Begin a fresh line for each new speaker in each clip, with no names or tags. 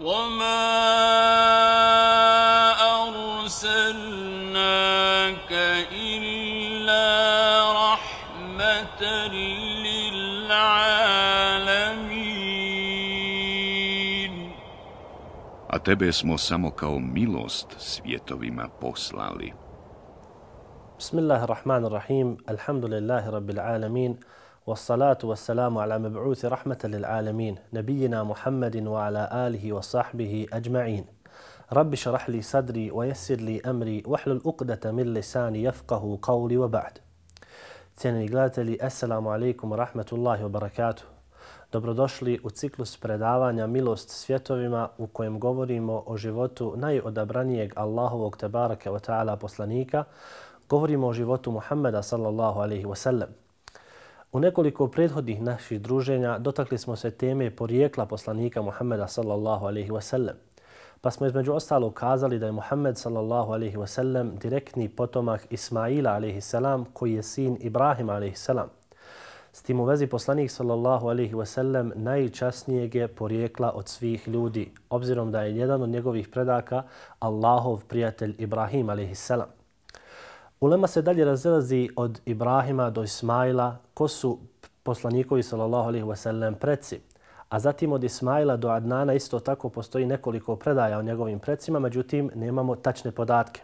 وما أرسلناك إلا رحمة للعالمين A tebe smo samo kao milost svjetovima poslali. بسم الله الرحمن الرحيم الحمد لله رب العالمين والصلاة والسلام على مبعوث رحمة للعالمين نبينا محمد وعلى آله وصحبه أجمعين رب شرح لي صدري ويسر لي أمري وحل الأقدة من لساني يفقه قولي وبعد Cijeni gledatelji, assalamu alaikum wa rahmatullahi wa barakatuh. Dobrodošli u ciklus predavanja Milost svjetovima u kojem govorimo o životu najodabranijeg Allahovog tebaraka wa ta'ala poslanika. Govorimo o životu Muhammeda sallallahu alaihi wa sallam. U nekoliko prethodnih naših druženja dotakli smo se teme porijekla poslanika Muhammeda sallallahu alaihi wasallam. Pa smo između ostalo kazali da je Muhammed sallallahu alaihi wasallam direktni potomak Ismaila alaihi salam koji je sin Ibrahim alaihi salam. S tim u vezi poslanik sallallahu alaihi wasallam najčasnijeg je porijekla od svih ljudi, obzirom da je jedan od njegovih predaka Allahov prijatelj Ibrahim alaihi salam. Ulema se dalje razilazi od Ibrahima do Ismaila, ko su poslanikovi sallallahu alaihi wa sallam preci. A zatim od Ismaila do Adnana isto tako postoji nekoliko predaja o njegovim precima, međutim nemamo tačne podatke.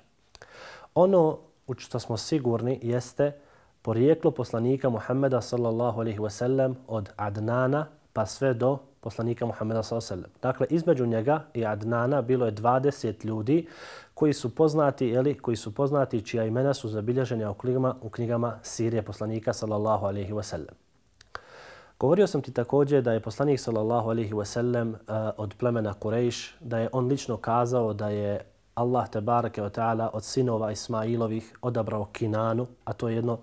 Ono u što smo sigurni jeste porijeklo poslanika Muhammeda sallallahu alaihi wa sallam od Adnana pa sve do poslanika Muhammeda s.a.v. Dakle, između njega i Adnana bilo je 20 ljudi koji su poznati, jeli, koji su poznati čija imena su zabilježenja u knjigama, u knjigama Sirije poslanika s.a.v. Govorio sam ti također da je poslanik sallallahu alihi wasallam eh, od plemena Kurejš, da je on lično kazao da je Allah te barake od ta'ala od sinova Ismailovih odabrao Kinanu, a to je jedno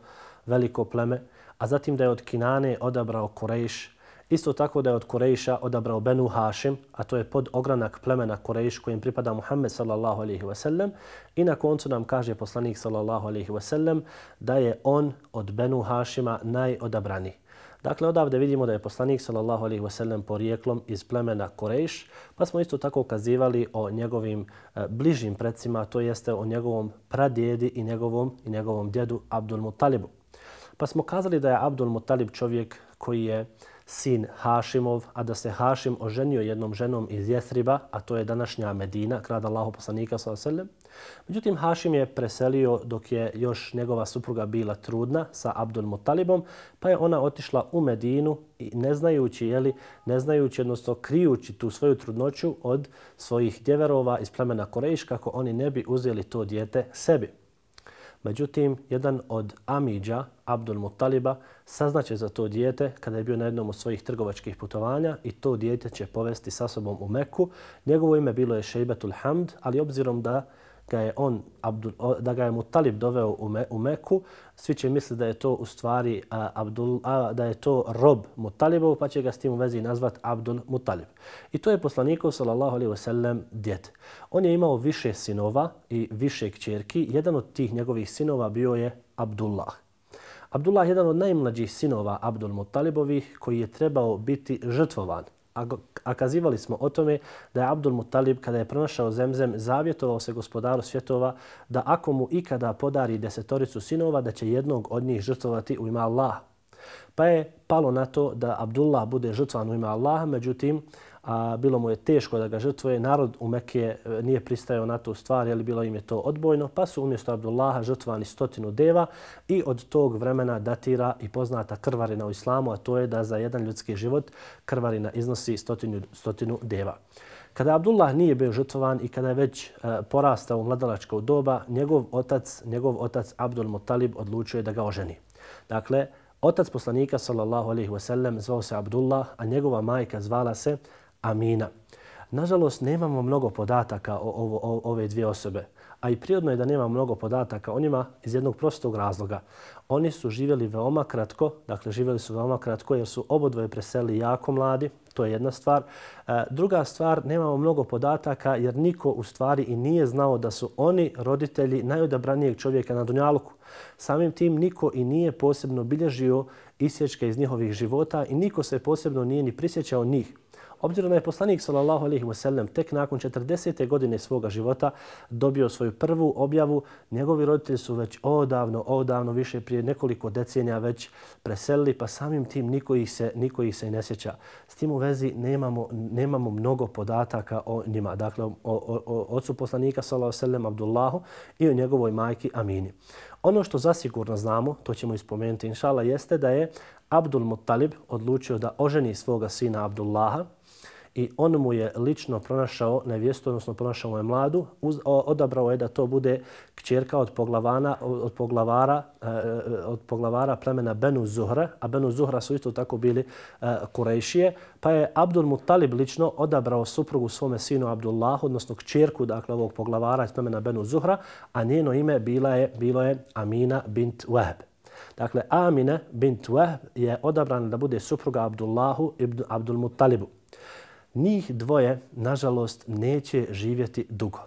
veliko pleme, a zatim da je od Kinane odabrao Kurejš, Isto tako da je od Kurejša odabrao Benu Hašim, a to je pod ogranak plemena Kurejš kojim pripada Muhammed sallallahu alaihi wa sallam. I na koncu nam kaže poslanik sallallahu alaihi wa sallam da je on od Benu Hašima najodabrani. Dakle, odavde vidimo da je poslanik sallallahu alaihi wa sallam porijeklom iz plemena Kurejš, pa smo isto tako ukazivali o njegovim e, bližim predsima, to jeste o njegovom pradjedi i njegovom, i njegovom djedu Abdulmutalibu. Pa smo kazali da je Abdulmutalib čovjek koji je uh, sin Hašimov, a da se Hašim oženio jednom ženom iz Jesriba, a to je današnja Medina, grad Allaho poslanika sa oselem. Međutim, Hašim je preselio dok je još njegova supruga bila trudna sa Abdul Mutalibom, pa je ona otišla u Medinu i ne znajući, jeli, ne znajući, odnosno krijući tu svoju trudnoću od svojih djeverova iz plemena Korejiš kako oni ne bi uzeli to dijete sebi. Međutim, jedan od Amidža, Abdul Muttaliba, saznaće za to dijete kada je bio na jednom od svojih trgovačkih putovanja i to dijete će povesti sa sobom u Meku. Njegovo ime bilo je Šeibetul Hamd, ali obzirom da ga je on, da ga je Mutalib doveo u Meku, svi će misliti da je to u stvari Abdul, da je to rob Mutaliba, pa će ga s tim u vezi nazvat Abdul Mutalib. I to je poslanikov, sallallahu alejhi ve sellem djet. On je imao više sinova i više kćerki. Jedan od tih njegovih sinova bio je Abdullah. Abdullah je jedan od najmlađih sinova Abdul Mutalibovih koji je trebao biti žrtvovan a kazivali smo o tome da je Abdul Muttalib, kada je pronašao zemzem, zavjetovao se gospodaru svjetova da ako mu ikada podari desetoricu sinova, da će jednog od njih žrtvovati u ima Allah. Pa je palo na to da Abdullah bude žrtvan u ima Allah, međutim, a bilo mu je teško da ga žrtvoje. Narod u Mekije e, nije pristajao na tu stvar, jer bilo im je to odbojno, pa su umjesto Abdullaha žrtvani stotinu deva i od tog vremena datira i poznata krvarina u islamu, a to je da za jedan ljudski život krvarina iznosi stotinu, stotinu deva. Kada Abdullah nije bio žrtvovan i kada je već e, porastao u mladalačkog doba, njegov otac, njegov otac Abdul Mutalib odlučuje da ga oženi. Dakle, otac poslanika sallallahu alejhi ve sellem zvao se Abdullah, a njegova majka zvala se Amina. Nažalost, nemamo mnogo podataka o, o, o ove dvije osobe, a i prirodno je da nemamo mnogo podataka o njima iz jednog prostog razloga. Oni su živjeli veoma kratko, dakle živjeli su veoma kratko jer su obodvoje preselili jako mladi, to je jedna stvar. E, druga stvar, nemamo mnogo podataka jer niko u stvari i nije znao da su oni roditelji najodabranijeg čovjeka na Dunjaluku. Samim tim niko i nije posebno bilježio isječke iz njihovih života i niko se posebno nije ni prisjećao njih. Obzirom da je poslanik sallallahu alejhi ve sellem tek nakon 40. godine svoga života dobio svoju prvu objavu, njegovi roditelji su već odavno, odavno više prije nekoliko decenija već preselili, pa samim tim niko ih se niko ih se ne sjeća. S tim u vezi nemamo, nemamo mnogo podataka o njima, dakle o, o, o ocu poslanika sallallahu alejhi ve sellem Abdullahu i o njegovoj majki Amini. Ono što zasigurno znamo, to ćemo ispomenuti inshallah, jeste da je Abdul Muttalib odlučio da oženi svoga sina Abdullaha, i on mu je lično pronašao nevjestu, odnosno pronašao mu je mladu. Uz, o, odabrao je da to bude kćerka od, poglavana, od, poglavara, e, e od poglavara plemena Benu Zuhra, a Benu Zuhra su isto tako bili e, Kurejšije. Pa je Abdul Mutalib lično odabrao suprugu svome sinu Abdullah, odnosno kćerku dakle, ovog poglavara iz plemena Benu Zuhra, a njeno ime bila je, bilo je Amina bint Wahb. Dakle, Amina bint Wahb je odabrana da bude supruga Abdullahu ibn Abdul Mutalibu njih dvoje, nažalost, neće živjeti dugo.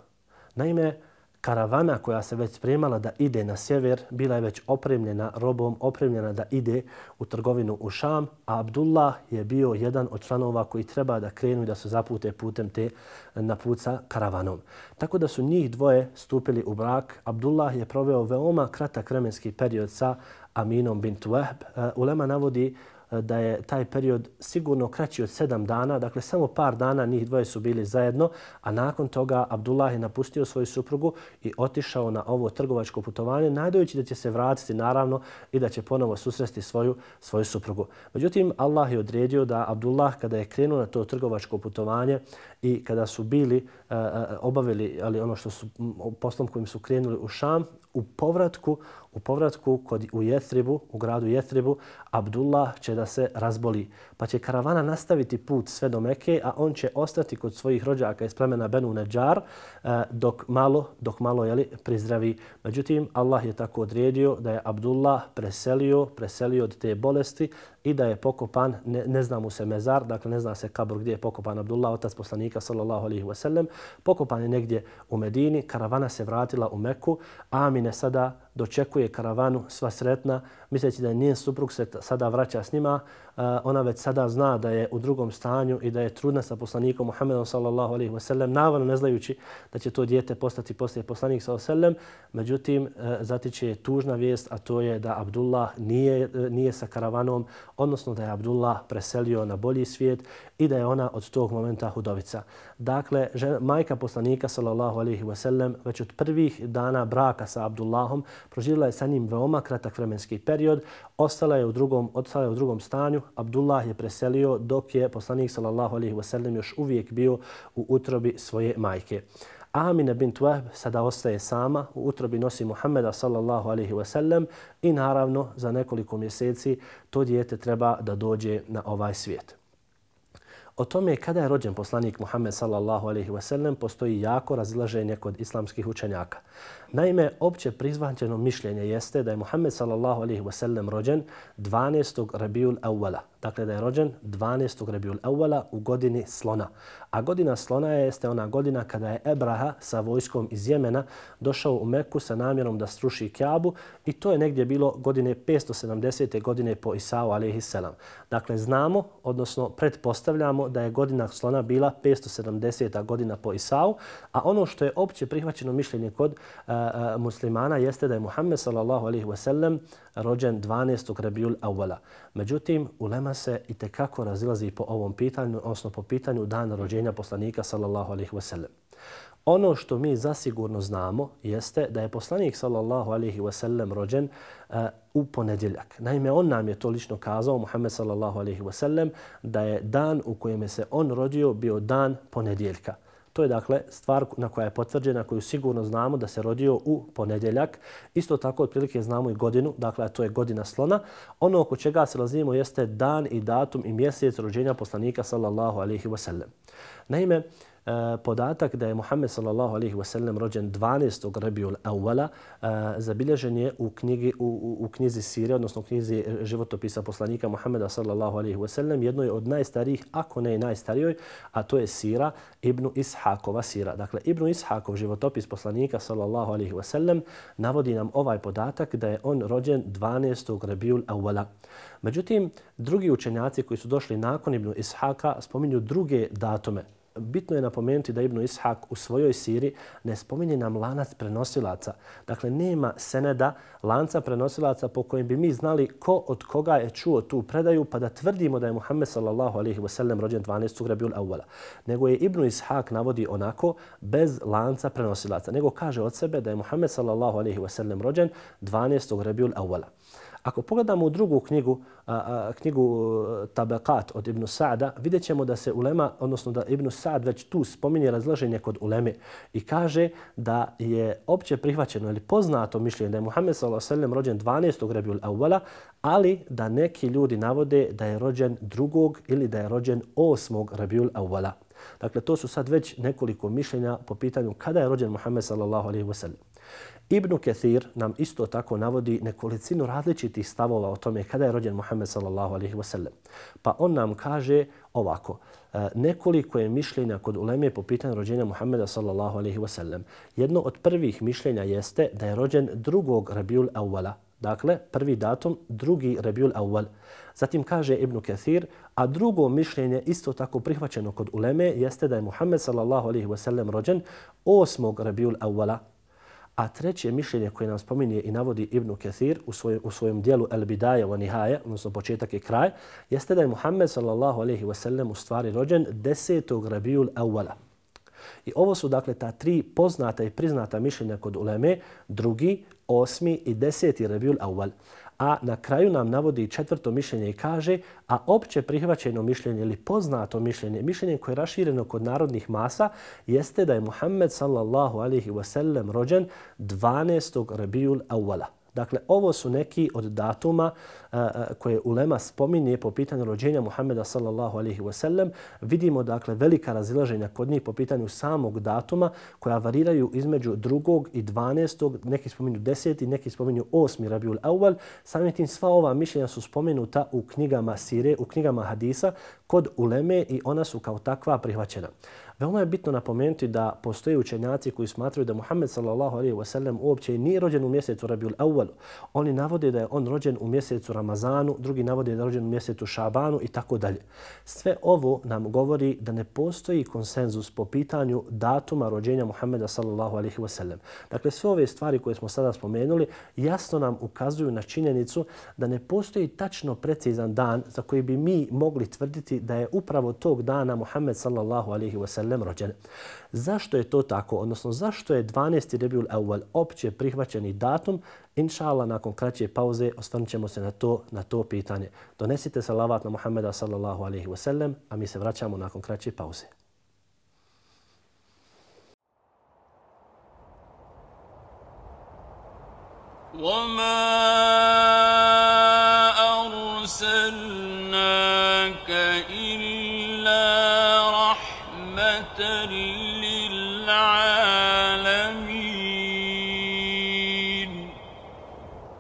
Naime, karavana koja se već spremala da ide na sjever, bila je već opremljena robom, opremljena da ide u trgovinu u Šam, a Abdullah je bio jedan od članova koji treba da krenu i da se zapute putem te na napuca karavanom. Tako da su njih dvoje stupili u brak. Abdullah je proveo veoma kratak vremenski period sa Aminom bint Wahb. E, Ulema navodi E, da je taj period sigurno kraći od sedam dana. Dakle, samo par dana njih dvoje su bili zajedno, a nakon toga Abdullah je napustio svoju suprugu i otišao na ovo trgovačko putovanje, nadajući da će se vratiti naravno i da će ponovo susresti svoju, svoju suprugu. Međutim, Allah je odredio da Abdullah kada je krenuo na to trgovačko putovanje i kada su bili e, e, obavili ali ono što su poslom kojim su krenuli u Šam, u povratku, u povratku kod, u Jethribu, u gradu Jethribu, Abdullah će da se razboli. Pa će karavana nastaviti put sve do Mekke a on će ostati kod svojih rođaka iz plemena Benu Neđar eh, dok malo, dok malo jeli, prizdravi. Međutim, Allah je tako odredio da je Abdullah preselio, preselio od te bolesti, i da je pokopan, ne, ne zna mu se mezar, dakle ne zna se kabur gdje je pokopan Abdullah, otac poslanika sallallahu alaihi wasallam, pokopan je negdje u Medini, karavana se vratila u Meku, Amine sada dočekuje karavanu sva sretna, misleći da njen suprug se sada vraća s njima. Ona već sada zna da je u drugom stanju i da je trudna sa poslanikom Muhammedom sallallahu alaihi wa sallam, navodno ne znajući da će to dijete postati poslije poslanik sallallahu alaihi wa sallam. Međutim, e, zatiče je tužna vijest, a to je da Abdullah nije, e, nije sa karavanom, odnosno da je Abdullah preselio na bolji svijet i da je ona od tog momenta hudovica. Dakle, majka poslanika sallallahu alaihi wa sallam već od prvih dana braka sa Abdullahom proživjela je sa njim veoma kratak vremenski period, ostala je u drugom, ostala je u drugom stanju, Abdullah je preselio dok je poslanik sallallahu alaihi wasallam još uvijek bio u utrobi svoje majke. Amina bint Wahb sada ostaje sama, u utrobi nosi Muhammeda sallallahu alaihi wasallam i naravno za nekoliko mjeseci to dijete treba da dođe na ovaj svijet. O tome kada je rođen poslanik Muhammed sallallahu alaihi wasallam postoji jako razilaženje kod islamskih učenjaka. Naime, opće prizvanđeno mišljenje jeste da je Muhammed sallallahu alaihi wa sallam rođen 12. Rabiul Awala. Dakle, da je rođen 12. Rabiul Awala u godini slona. A godina slona jeste ona godina kada je Ebraha sa vojskom iz Jemena došao u Meku sa namjerom da sruši Kjabu i to je negdje bilo godine 570. godine po Isao alaihi selam. Dakle, znamo, odnosno pretpostavljamo da je godina slona bila 570. godina po Isao, a ono što je opće prihvaćeno mišljenje kod a, e, muslimana jeste da je Muhammed sallallahu s.a.v. rođen 12. Rebjul Awala. Međutim, ulema se i te kako razilazi po ovom pitanju, odnosno po pitanju dana rođenja poslanika sallallahu s.a.v. Ono što mi za sigurno znamo jeste da je poslanik sallallahu alaihi wasallam rođen u ponedjeljak. Naime, on nam je to lično kazao, Muhammed sallallahu alaihi wasallam, da je dan u kojem se on rodio bio dan ponedjeljka. To je dakle stvar na koja je potvrđena, koju sigurno znamo da se rodio u ponedjeljak. Isto tako otprilike znamo i godinu, dakle to je godina slona. Ono oko čega se razlijemo jeste dan i datum i mjesec rođenja poslanika sallallahu alaihi wasallam. Naime, Eh, podatak da je Muhammed sallallahu alejhi ve sellem rođen 12. Rabiul Awwala eh, zabilježen je u knjigi u, u, knjizi Sire odnosno u knjizi životopisa poslanika Muhameda sallallahu alejhi ve sellem jednoj od najstarijih ako ne najstarijoj a to je Sira Ibn Ishakova Sira dakle Ibn Ishakov životopis poslanika sallallahu alejhi ve sellem navodi nam ovaj podatak da je on rođen 12. Rabiul Awwala međutim drugi učenjaci koji su došli nakon Ibn Ishaka spominju druge datume bitno je napomenuti da Ibnu Ishak u svojoj siri ne spominje nam lanac prenosilaca. Dakle, nema seneda lanca prenosilaca po kojem bi mi znali ko od koga je čuo tu predaju pa da tvrdimo da je Muhammed sallallahu alaihi wa sallam rođen 12. grebiul awala. Nego je Ibnu Ishak navodi onako bez lanca prenosilaca. Nego kaže od sebe da je Muhammed sallallahu alaihi wa sallam rođen 12. grebiul awala. Ako pogledamo u drugu knjigu, a, a, knjigu e, Tabakat od Ibn Sa'da, vidjet ćemo da se ulema, odnosno da Ibn Sa'd već tu spominje razlaženje kod uleme i kaže da je opće prihvaćeno ili poznato mišljenje da je Muhammed s.a.v. rođen 12. Rebjul Awala, ali da neki ljudi navode da je rođen drugog ili da je rođen 8. Rebjul Awala. Dakle, to su sad već nekoliko mišljenja po pitanju kada je rođen Muhammed s.a.v. Ibn Kathir nam isto tako navodi nekolicinu različitih stavova o tome kada je rođen Muhammed sallallahu alaihi wasallam. Pa on nam kaže ovako, e, nekoliko je mišljenja kod uleme po pitanju rođenja Muhammeda sallallahu alaihi wasallam. Jedno od prvih mišljenja jeste da je rođen drugog Rabiul Awala, Dakle, prvi datum, drugi Rabiul Awal. Zatim kaže Ibn Kathir, a drugo mišljenje isto tako prihvaćeno kod uleme jeste da je Muhammed sallallahu alaihi wasallam rođen osmog Rabiul Awala, A treće mišljenje koje nam spominje i navodi Ibnu Kathir u svojom, u svojom dijelu El Bidaje wa Nihaje, odnosno početak i kraj, jeste da je Muhammed sallallahu alaihi wa sallam u stvari rođen desetog Rabiul Awala. I ovo su dakle ta tri poznata i priznata mišljenja kod uleme, drugi, osmi i deseti Rabiul Awal a na kraju nam navodi četvrto mišljenje i kaže a opće prihvaćeno mišljenje ili poznato mišljenje, mišljenje koje je rašireno kod narodnih masa, jeste da je Muhammed sallallahu alihi wasallam rođen 12. Rabijul Awala. Dakle, ovo su neki od datuma koje ulema spominje po pitanju rođenja Muhammeda sallallahu alaihi wa sallam. Vidimo dakle velika razilaženja kod njih po pitanju samog datuma koja variraju između drugog i 12. Neki spominju 10. neki spominju 8. Rabiul Awal. Samim tim sva ova mišljenja su spomenuta u knjigama Sire, u knjigama Hadisa kod uleme i ona su kao takva prihvaćena. Veoma je bitno napomenuti da postoje učenjaci koji smatruju da Muhammed sallallahu alaihi wasallam uopće nije rođen u mjesecu Rabiul Awalu. Oni navode da je on rođen u mjesecu Ramazanu, drugi navode da je rođen u mjesecu Šabanu i tako dalje. Sve ovo nam govori da ne postoji konsenzus po pitanju datuma rođenja Muhammeda sallallahu alaihi wasallam. Dakle, sve ove stvari koje smo sada spomenuli jasno nam ukazuju na činjenicu da ne postoji tačno precizan dan za koji bi mi mogli tvrditi da je upravo tog dana Muhammed sallallahu alaihi wasallam sellem rođen. Zašto je to tako, odnosno zašto je 12. Rebjul Awal opće prihvaćeni datum? Inšala, nakon kraće pauze, osvrnit se na to, na to pitanje. Donesite salavat na Muhammeda sallallahu alaihi wa sellem, a mi se vraćamo nakon kraće pauze. وما أرسلناك إلا رحمةً للعالمين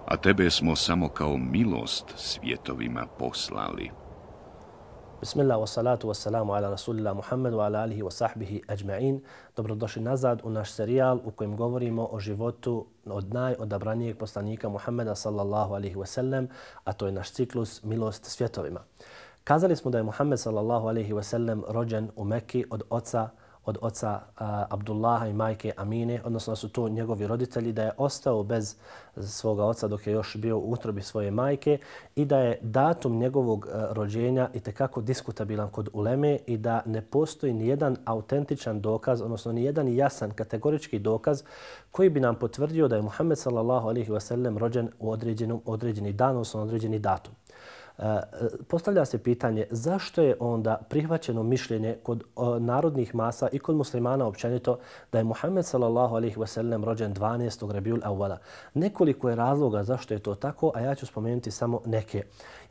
A tebe smo samo kao milost svjetovima poslali. Bismillah, wassalatu, wassalamu ala rasulillah Muhammedu, ala alihi wa sahbihi ajma'in. Dobrodošli nazad u naš serijal u kojem govorimo o životu od najodabranijeg poslanika Muhammeda sallallahu alihi wa sallam, a to je naš ciklus Milost svjetovima. Kazali smo da je Muhammed sallallahu alejhi ve sellem rođen u Mekki od oca od oca uh, Abdullaha i majke Amine, odnosno su to njegovi roditelji, da je ostao bez svoga oca dok je još bio u utrobi svoje majke i da je datum njegovog uh, rođenja i te kako diskutabilan kod uleme i da ne postoji ni jedan autentičan dokaz, odnosno ni nijedan jasan kategorički dokaz koji bi nam potvrdio da je Muhammed sallallahu alejhi ve sellem rođen u određenom određeni dan, odnosno određeni datum. E, postavlja se pitanje zašto je onda prihvaćeno mišljenje kod e, narodnih masa i kod muslimana općenito da je Muhammed sallallahu alejhi ve sellem rođen 12. Rabiul awala. Nekoliko je razloga zašto je to tako, a ja ću spomenuti samo neke.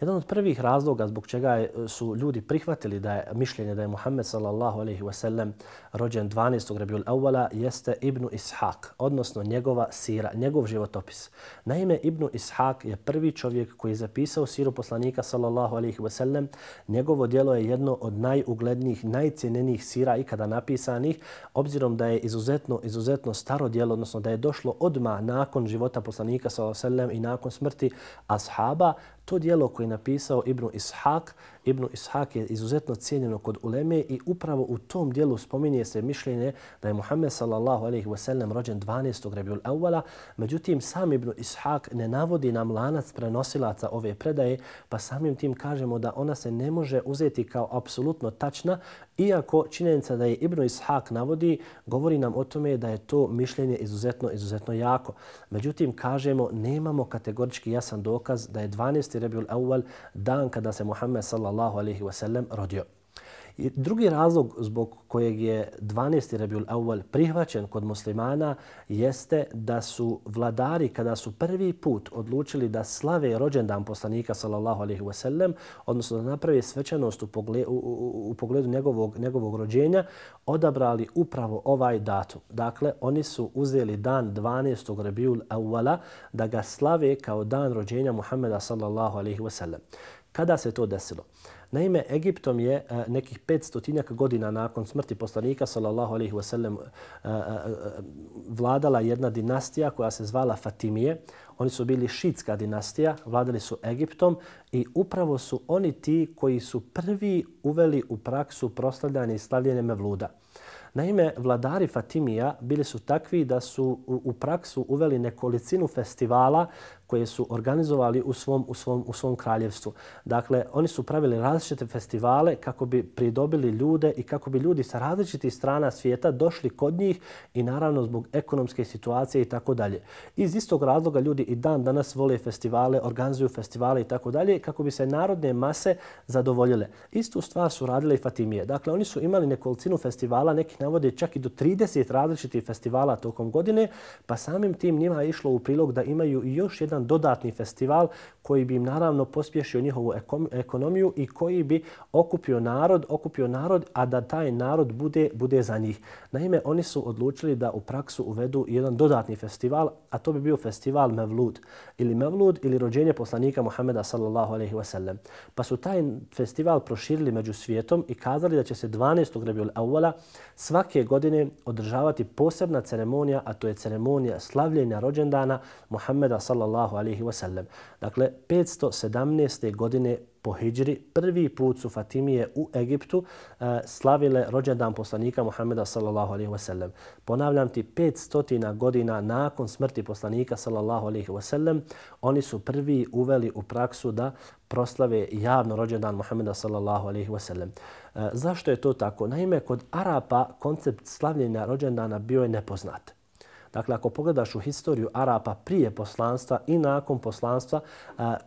Jedan od prvih razloga zbog čega e, su ljudi prihvatili da je mišljenje da je Muhammed sallallahu alejhi ve sellem rođen 12. Rabiul awala jeste Ibn Ishaq, odnosno njegova sira, njegov životopis. Naime, Ibn Ishaq je prvi čovjek koji je zapisao siru poslanika poslanika sallallahu alejhi ve sellem njegovo djelo je jedno od najuglednijih najcjenjenijih sira ikada napisanih obzirom da je izuzetno izuzetno staro djelo odnosno da je došlo odma nakon života poslanika sallallahu alejhi ve sellem i nakon smrti ashaba To dijelo koje je napisao Ibn Ishak, Ibn Ishak je izuzetno cijenjeno kod uleme i upravo u tom dijelu spominje se mišljenje da je Muhammed sallallahu alaihi wasallam rođen 12. rebjul awala. Međutim, sam Ibn Ishak ne navodi nam lanac prenosilaca ove predaje, pa samim tim kažemo da ona se ne može uzeti kao apsolutno tačna, iako činjenica da je Ibn Ishak navodi, govori nam o tome da je to mišljenje izuzetno, izuzetno jako. Međutim, kažemo, nemamo kategorički jasan dokaz da je 12 ربيع الأول دان سي محمد صلى الله عليه وسلم راديو Drugi razlog zbog kojeg je 12. Rabiul Awal prihvaćen kod muslimana jeste da su vladari kada su prvi put odlučili da slave rođendan poslanika sallallahu alejhi ve sellem, odnosno da naprave svečanost u pogledu, u, u pogledu njegovog njegovog rođenja, odabrali upravo ovaj datum. Dakle, oni su uzeli dan 12. Rabiul Awala da ga slave kao dan rođenja Muhameda sallallahu alejhi ve sellem. Kada se to desilo? Naime, Egiptom je e, nekih 500 godina nakon smrti poslanika sallallahu alejhi ve sellem vladala jedna dinastija koja se zvala Fatimije. Oni su bili šitska dinastija, vladali su Egiptom i upravo su oni ti koji su prvi uveli u praksu proslavljanje i slavljenje mevluda. Naime, vladari Fatimija bili su takvi da su u praksu uveli nekolicinu festivala koje su organizovali u svom, u svom, u svom kraljevstvu. Dakle, oni su pravili različite festivale kako bi pridobili ljude i kako bi ljudi sa različitih strana svijeta došli kod njih i naravno zbog ekonomske situacije i tako dalje. Iz istog razloga ljudi i dan danas vole festivale, organizuju festivale i tako dalje kako bi se narodne mase zadovoljile. Istu stvar su radile i Fatimije. Dakle, oni su imali nekolicinu festivala, nekih navode čak i do 30 različitih festivala tokom godine, pa samim tim njima je išlo u prilog da imaju još jedan jedan dodatni festival koji bi im naravno pospješio njihovu ekonomiju i koji bi okupio narod, okupio narod, a da taj narod bude, bude za njih. Naime, oni su odlučili da u praksu uvedu jedan dodatni festival, a to bi bio festival Mevlud ili Mevlud ili rođenje poslanika Muhameda sallallahu alejhi ve sellem. Pa su taj festival proširili među svijetom i kazali da će se 12. Rebjul Awala svake godine održavati posebna ceremonija, a to je ceremonija slavljenja rođendana Muhameda sallallahu sallallahu alaihi wasallam. Dakle, 517. godine po Hidžri prvi put su Fatimije u Egiptu eh, slavile rođendan poslanika Muhammeda sallallahu alaihi wasallam. Ponavljam ti, 500. godina nakon smrti poslanika sallallahu alaihi wasallam, oni su prvi uveli u praksu da proslave javno rođendan Muhammeda sallallahu alaihi wasallam. Eh, zašto je to tako? Naime, kod Arapa koncept slavljenja rođendana bio je nepoznat. Dakle, ako pogledaš u historiju Arapa prije poslanstva i nakon poslanstva,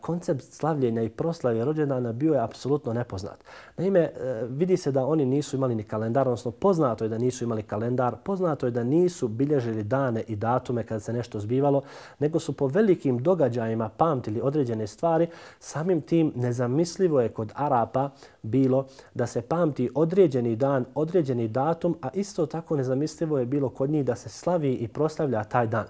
koncept slavljenja i proslavlje rođendana bio je apsolutno nepoznat. Naime, e, vidi se da oni nisu imali ni kalendar, odnosno poznato je da nisu imali kalendar, poznato je da nisu bilježili dane i datume kada se nešto zbivalo, nego su po velikim događajima pamtili određene stvari. Samim tim nezamislivo je kod Arapa bilo da se pamti određeni dan, određeni datum, a isto tako nezamislivo je bilo kod njih da se slavi i proslavlje proslavlja taj dan.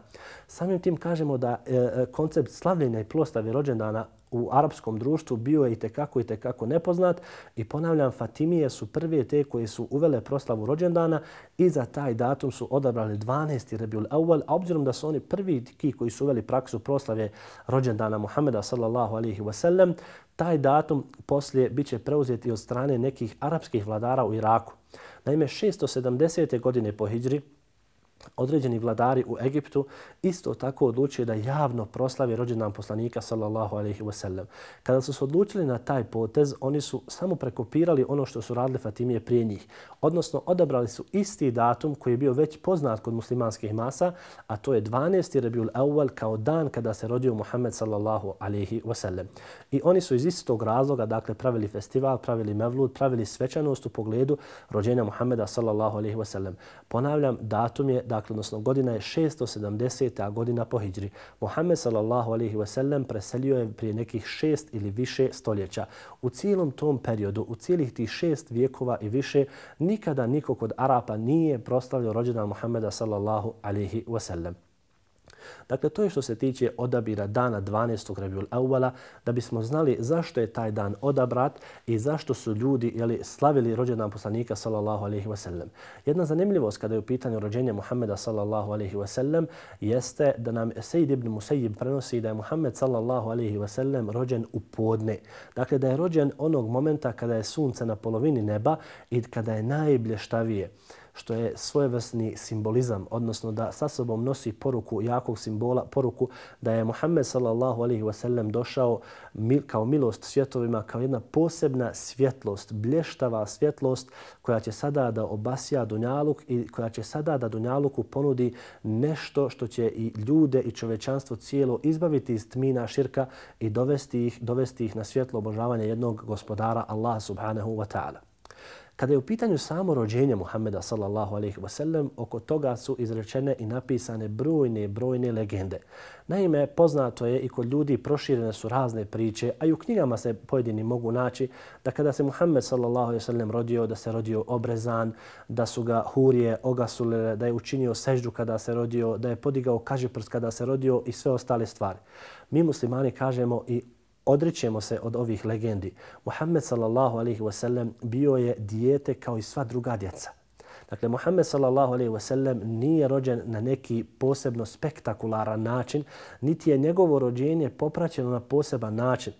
Samim tim kažemo da e, e, koncept slavljenja i plostave rođendana u arapskom društvu bio je i tekako i tekako nepoznat i ponavljam, Fatimije su prve te koje su uvele proslavu rođendana i za taj datum su odabrali 12. Rebjul Awal, a obzirom da su oni prvi ti koji su uveli praksu proslave rođendana Muhammeda sallallahu alihi wasallam, taj datum poslije bit će preuzet i od strane nekih arapskih vladara u Iraku. Naime, 670. godine po Hidžri, određeni vladari u Egiptu isto tako odlučili da javno proslavi rođendan poslanika sallallahu alejhi ve sellem. Kada su se odlučili na taj potez, oni su samo prekopirali ono što su radili Fatimije prije njih. Odnosno, odabrali su isti datum koji je bio već poznat kod muslimanskih masa, a to je 12. Rabiul Awal kao dan kada se rodio Muhammed sallallahu alejhi ve sellem. I oni su iz istog razloga, dakle pravili festival, pravili mevlud, pravili svečanost u pogledu rođenja Muhameda sallallahu alejhi ve sellem. Ponavljam, datum je, dakle, odnosno godina je 670. godina po Hidri. Muhammed sallallahu alaihi ve sellem preselio je prije nekih šest ili više stoljeća. U cijelom tom periodu, u cijelih tih šest vijekova i više, nikada niko kod Arapa nije proslavio rođena Muhammeda sallallahu alaihi ve sellem. Dakle, to je što se tiče odabira dana 12. Rebjul Awala, da bismo znali zašto je taj dan odabrat i zašto su ljudi jeli, slavili rođena poslanika sallallahu alaihi wa sallam. Jedna zanimljivost kada je u pitanju rođenja Muhammeda sallallahu alaihi wa sallam jeste da nam Sejid ibn Musejib prenosi da je Muhammed sallallahu alaihi wa sallam rođen u podne. Dakle, da je rođen onog momenta kada je sunce na polovini neba i kada je najblještavije što je svojevrsni simbolizam, odnosno da sa sobom nosi poruku jakog simbola, poruku da je Muhammed sallallahu alaihi wa sallam došao mil, kao milost svjetovima, kao jedna posebna svjetlost, blještava svjetlost koja će sada da obasija Dunjaluk i koja će sada da Dunjaluku ponudi nešto što će i ljude i čovečanstvo cijelo izbaviti iz tmina širka i dovesti ih, dovesti ih na svjetlo obožavanje jednog gospodara Allaha subhanahu wa ta'ala. Kada je u pitanju samo rođenje Muhammeda sallallahu alejhi ve sellem, oko toga su izrečene i napisane brojne brojne legende. Naime, poznato je i kod ljudi proširene su razne priče, a i u knjigama se pojedini mogu naći da kada se Muhammed sallallahu alejhi ve sellem rodio, da se rodio obrezan, da su ga hurije ogasule, da je učinio seždu kada se rodio, da je podigao kažiprst kada se rodio i sve ostale stvari. Mi muslimani kažemo i odrećemo se od ovih legendi. Muhammed sallallahu alaihi wa sallam bio je dijete kao i sva druga djeca. Dakle, Muhammed sallallahu alaihi wa sallam nije rođen na neki posebno spektakularan način, niti je njegovo rođenje popraćeno na poseban način.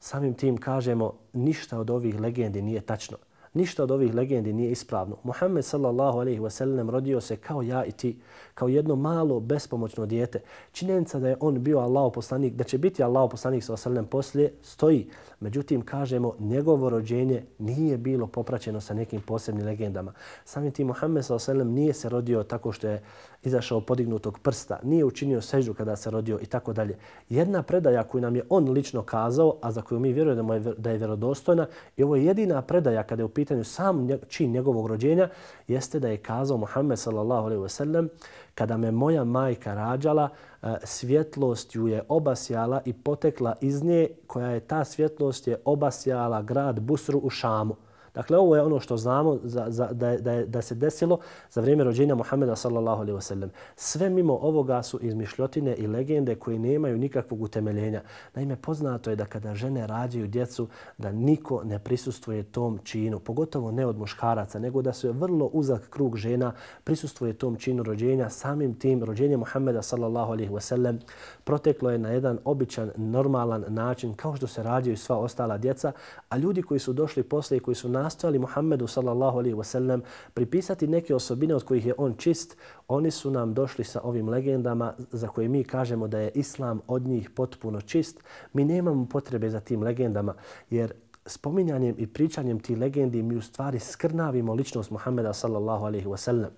Samim tim kažemo, ništa od ovih legendi nije tačno ništa od ovih legendi nije ispravno. Muhammed sallallahu alejhi ve sellem rodio se kao ja i ti, kao jedno malo, bespomoćno dijete. Činjenica da je on bio Allahov poslanik, da će biti Allahov poslanik sallallahu alaihi wa sallam poslije, stoji. Međutim, kažemo, njegovo rođenje nije bilo popraćeno sa nekim posebnim legendama. Sami ti Muhammed sallallahu alejhi ve sellem nije se rodio tako što je izašao podignutog prsta, nije učinio seždu kada se rodio i tako dalje. Jedna predaja koju nam je on lično kazao, a za koju mi vjerujemo da je vjerodostojna, i ovo je jedina predaja kada je pitanju sam čin njegovog rođenja, jeste da je kazao Muhammed sallallahu alejhi ve sellem kada me moja majka rađala, e, svjetlost ju je obasjala i potekla iz nje, koja je ta svjetlost je obasjala grad Busru u Šamu. Dakle, ovo je ono što znamo za, za, da, da, je, da se desilo za vrijeme rođenja Muhammeda sallallahu alaihi wasallam. Sve mimo ovoga su izmišljotine i legende koje nemaju nikakvog utemeljenja. Naime, poznato je da kada žene rađaju djecu, da niko ne prisustuje tom činu, pogotovo ne od muškaraca, nego da su je vrlo uzak krug žena prisustuje tom činu rođenja. Samim tim, rođenje Muhammeda sallallahu alaihi wasallam proteklo je na jedan običan, normalan način, kao što se rađaju sva ostala djeca, a ljudi koji su došli posle i koji su na nastojali Muhammedu sallallahu alaihi wasallam pripisati neke osobine od kojih je on čist, oni su nam došli sa ovim legendama za koje mi kažemo da je islam od njih potpuno čist. Mi nemamo potrebe za tim legendama jer spominjanjem i pričanjem ti legendi mi u stvari skrnavimo ličnost Muhammeda sallallahu alaihi wasallam.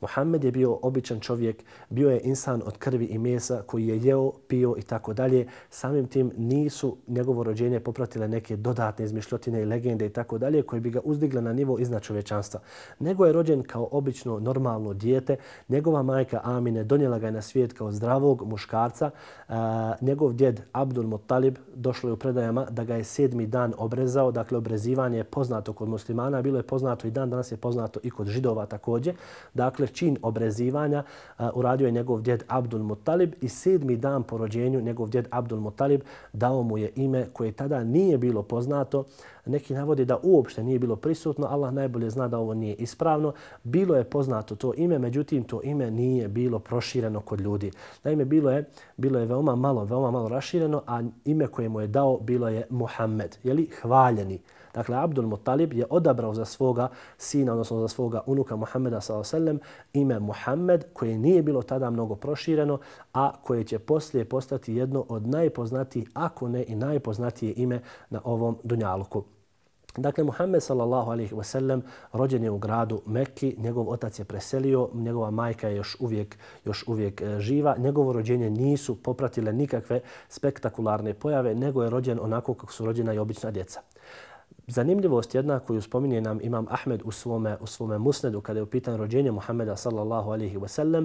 Muhammed je bio običan čovjek, bio je insan od krvi i mesa koji je jeo, pio i tako dalje. Samim tim nisu njegovo rođenje popratile neke dodatne izmišljotine i legende i tako dalje koje bi ga uzdigle na nivo iznad čovečanstva. Nego je rođen kao obično normalno dijete. Njegova majka Amine donijela ga je na svijet kao zdravog muškarca. Njegov djed Abdul Muttalib došlo je u predajama da ga je sedmi dan obrezao. Dakle, obrezivanje je poznato kod muslimana, bilo je poznato i dan, danas je poznato i kod židova također. Dakle, također čin obrezivanja uradio je njegov djed Abdul Muttalib i sedmi dan po rođenju njegov djed Abdul Muttalib dao mu je ime koje tada nije bilo poznato neki navode da uopšte nije bilo prisutno. Allah najbolje zna da ovo nije ispravno. Bilo je poznato to ime, međutim to ime nije bilo prošireno kod ljudi. ime bilo je, bilo je veoma malo, veoma malo prošireno, a ime koje mu je dao bilo je Muhammed, je li hvaljeni. Dakle, Abdul Muttalib je odabrao za svoga sina, odnosno za svoga unuka Muhameda Muhammeda s.a.v. ime Muhammed, koje nije bilo tada mnogo prošireno, a koje će poslije postati jedno od najpoznatijih, ako ne i najpoznatije ime na ovom dunjaluku. Dakle, Muhammed sallallahu alaihi wa sallam rođen je u gradu Mekki, njegov otac je preselio, njegova majka je još uvijek, još uvijek e, živa. Njegovo rođenje nisu popratile nikakve spektakularne pojave, nego je rođen onako kako su rođena i obična djeca zanimljivost jedna koju spominje nam Imam Ahmed u svome, u svome musnedu kada je u pitanju rođenje Muhammeda sallallahu alaihi wa sallam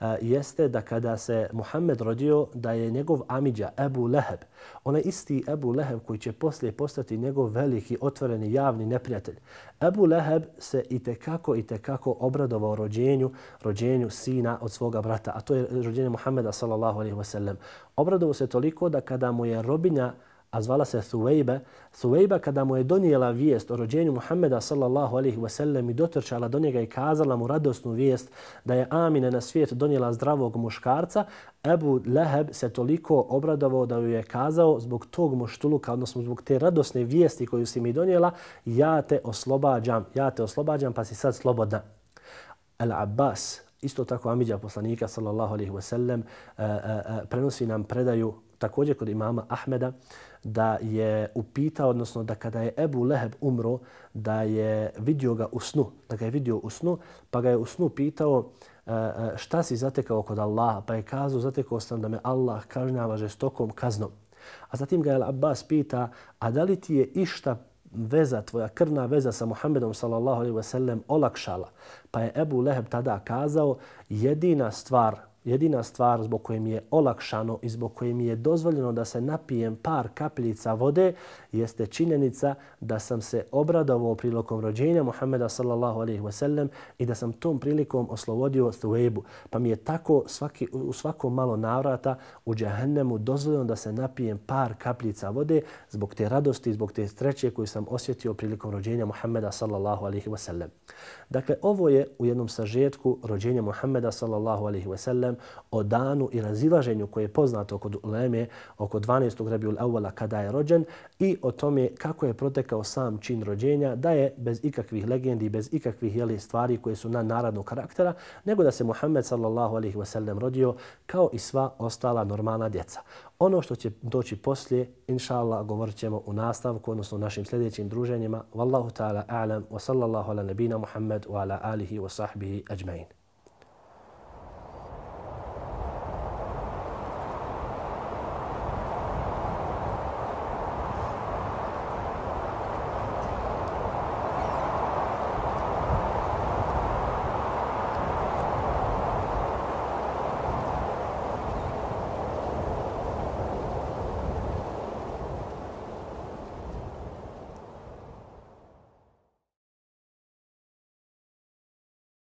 e, jeste da kada se Muhammed rodio da je njegov amidja Ebu Leheb, ona isti Ebu Leheb koji će poslije postati njegov veliki, otvoreni, javni neprijatelj. Ebu Leheb se i tekako i tekako obradovao rođenju, rođenju sina od svoga brata, a to je rođenje Muhammeda sallallahu alaihi wa sallam. Obradovao se toliko da kada mu je robinja a zvala se Thuwejba. Thuwejba kada mu je donijela vijest o rođenju Muhammeda sallallahu alaihi wa sallam i dotrčala do njega i kazala mu radosnu vijest da je Amina na svijet donijela zdravog muškarca, Ebu Leheb se toliko obradovao da ju je kazao zbog tog moštuluka, odnosno zbog te radosne vijesti koju si mi donijela, ja te oslobađam, ja te oslobađam pa si sad slobodna. El Abbas, isto tako Amidja poslanika sallallahu alaihi wa sallam, eh, eh, eh, prenosi nam predaju također kod imama Ahmeda, da je upitao, odnosno da kada je Ebu Leheb umro, da je vidio ga u snu, da ga je vidio u snu, pa ga je u snu pitao e, e, šta si zatekao kod Allaha, pa je kazao zatekao sam da me Allah kažnjava žestokom kaznom. A zatim ga je Abbas pita, a da li ti je išta veza, tvoja krvna veza sa Muhammedom sallallahu alaihi ve sellem olakšala? Pa je Ebu Leheb tada kazao, jedina stvar jedina stvar zbog koje je olakšano i zbog koje je dozvoljeno da se napijem par kapljica vode jeste činjenica da sam se obradovao prilikom rođenja Muhameda sallallahu alejhi ve sellem i da sam tom prilikom oslovodio stuebu. Pa mi je tako svaki, u svakom malo navrata u džehennemu dozvoljeno da se napijem par kapljica vode zbog te radosti, zbog te sreće koju sam osjetio prilikom rođenja Muhameda sallallahu alejhi ve sellem. Dakle, ovo je u jednom sažetku rođenja Muhameda sallallahu alejhi ve sellem sellem o danu i razilaženju koje je poznato kod Leme, oko 12. Rebjul Awala kada je rođen i o tome kako je protekao sam čin rođenja, da je bez ikakvih legendi, bez ikakvih jeli, stvari koje su na narodnog karaktera, nego da se Muhammed sallallahu alaihi wa sellem rodio kao i sva ostala normalna djeca. Ono što će doći poslije, inša Allah, govorit ćemo u nastavku, odnosno našim sljedećim druženjima. Wallahu ta'ala a'lam wa sallallahu ala nabina Muhammed wa ala alihi wa sahbihi ajmain.